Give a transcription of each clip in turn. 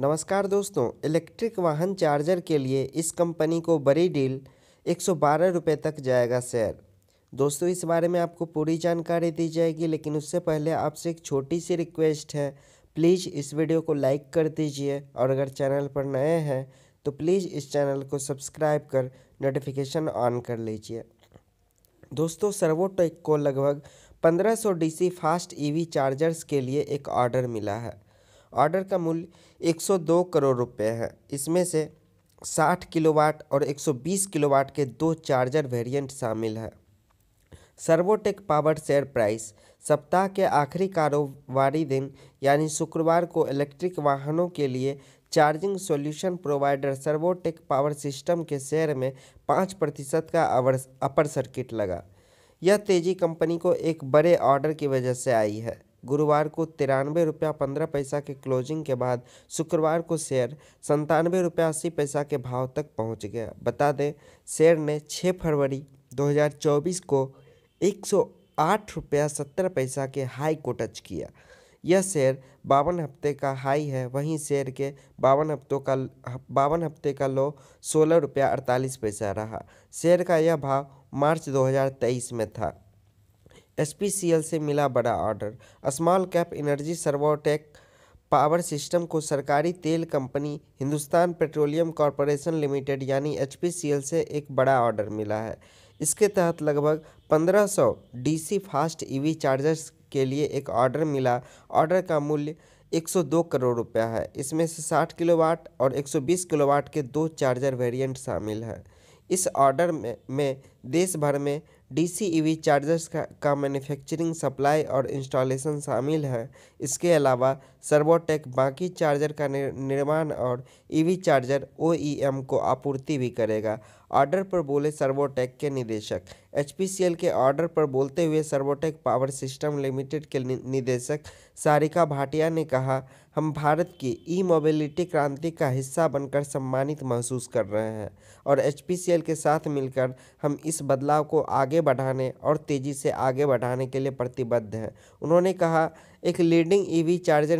नमस्कार दोस्तों इलेक्ट्रिक वाहन चार्जर के लिए इस कंपनी को बड़ी डील एक सौ तक जाएगा शेयर दोस्तों इस बारे में आपको पूरी जानकारी दी जाएगी लेकिन उससे पहले आपसे एक छोटी सी रिक्वेस्ट है प्लीज़ इस वीडियो को लाइक कर दीजिए और अगर चैनल पर नए हैं तो प्लीज़ इस चैनल को सब्सक्राइब कर नोटिफिकेशन ऑन कर लीजिए दोस्तों सर्वोटेक को लगभग पंद्रह सौ फास्ट ई चार्जर्स के लिए एक ऑर्डर मिला है ऑर्डर का मूल्य 102 करोड़ रुपए है इसमें से 60 किलोवाट और 120 किलोवाट के दो चार्जर वेरिएंट शामिल है सर्वोटेक पावर शेयर प्राइस सप्ताह के आखिरी कारोबारी दिन यानी शुक्रवार को इलेक्ट्रिक वाहनों के लिए charging solution provider Servotech power system के शेयर में पाँच प्रतिशत का अपर सर्किट लगा यह तेज़ी कंपनी को एक बड़े ऑर्डर की वजह से आई है गुरुवार को तिरानवे रुपया पंद्रह पैसा के क्लोजिंग के बाद शुक्रवार को शेयर संतानवे रुपया अस्सी पैसा के भाव तक पहुंच गया बता दें शेयर ने 6 फरवरी 2024 को एक सौ आठ रुपया सत्तर पैसा के हाई को टच किया यह शेयर बावन हफ्ते का हाई है वहीं शेयर के बावन हफ्तों का बावन हफ्ते का लो सोलह रुपया अड़तालीस पैसा रहा शेयर का यह भाव मार्च 2023 में था एसपीसीएल से मिला बड़ा order small cap energy Servotech power system को सरकारी तेल company Hindustan petroleum corporation limited यानी एच से एक बड़ा ऑर्डर मिला है इसके तहत लगभग 1500 डीसी फास्ट ईवी चार्जर्स के लिए एक ऑर्डर मिला ऑर्डर का मूल्य 102 करोड़ रुपया है इसमें से 60 किलोवाट और 120 किलोवाट के दो चार्जर वेरिएंट शामिल हैं इस ऑर्डर में, में देश भर में डी चार्जर्स e का, का मैन्युफैक्चरिंग सप्लाई और इंस्टॉलेशन शामिल है इसके अलावा सर्वोटेक बाकी चार्जर का निर्माण और ईवी चार्जर ओईएम को आपूर्ति भी करेगा ऑर्डर पर बोले सर्वोटेक के निदेशक एच के ऑर्डर पर बोलते हुए सर्वोटेक पावर सिस्टम लिमिटेड के निदेशक सारिका भाटिया ने कहा हम भारत की ई मोबिलिटी क्रांति का हिस्सा बनकर सम्मानित महसूस कर रहे हैं और एच के साथ मिलकर हम इस बदलाव को आगे बढ़ाने और तेज़ी से आगे बढ़ाने के लिए प्रतिबद्ध है उन्होंने कहा एक लीडिंग ईवी चार्जर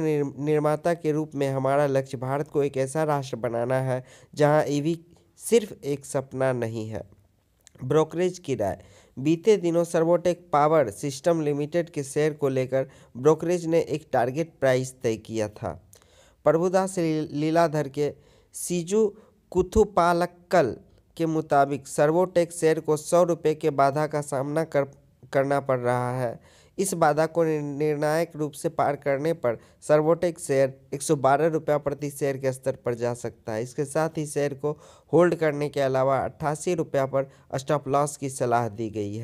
निर्माता के रूप में हमारा लक्ष्य भारत को एक ऐसा राष्ट्र बनाना है जहां ईवी e सिर्फ एक सपना नहीं है ब्रोकरेज की राय बीते दिनों सर्वोटेक पावर सिस्टम लिमिटेड के शेयर को लेकर ब्रोकरेज ने एक टारगेट प्राइस तय किया था प्रभुदास लीलाधर के सीजू कुथुपालक्कल के मुताबिक सर्वोटेक शेयर को सौ रुपये के बाधा का सामना कर करना पड़ रहा है इस बाधा को निर्णायक रूप से पार करने पर सर्वोटेक शेयर एक सौ बारह रुपये प्रति शेयर के स्तर पर जा सकता है इसके साथ ही शेयर को होल्ड करने के अलावा अट्ठासी रुपये पर स्टॉप लॉस की सलाह दी गई है